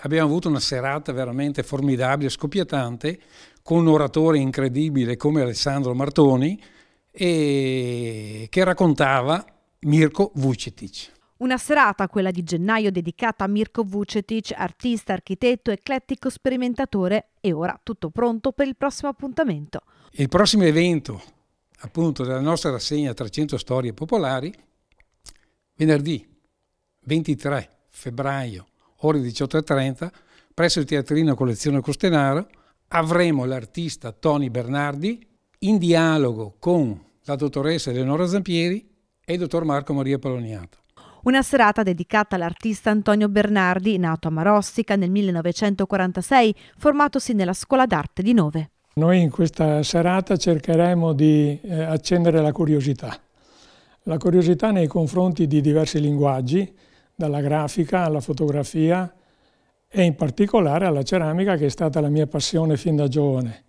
abbiamo avuto una serata veramente formidabile, scoppiettante, con un oratore incredibile come Alessandro Martoni, e... che raccontava Mirko Vucetic. Una serata, quella di gennaio, dedicata a Mirko Vucetic, artista, architetto, eclettico sperimentatore e ora tutto pronto per il prossimo appuntamento. Il prossimo evento, appunto, della nostra rassegna 300 storie popolari, venerdì 23 febbraio ore 18.30, presso il Teatrino Collezione Costenaro, avremo l'artista Tony Bernardi in dialogo con la dottoressa Eleonora Zampieri e il dottor Marco Maria Poloniato. Una serata dedicata all'artista Antonio Bernardi, nato a Marostica nel 1946, formatosi nella Scuola d'Arte di Nove. Noi in questa serata cercheremo di eh, accendere la curiosità, la curiosità nei confronti di diversi linguaggi, dalla grafica alla fotografia e in particolare alla ceramica che è stata la mia passione fin da giovane.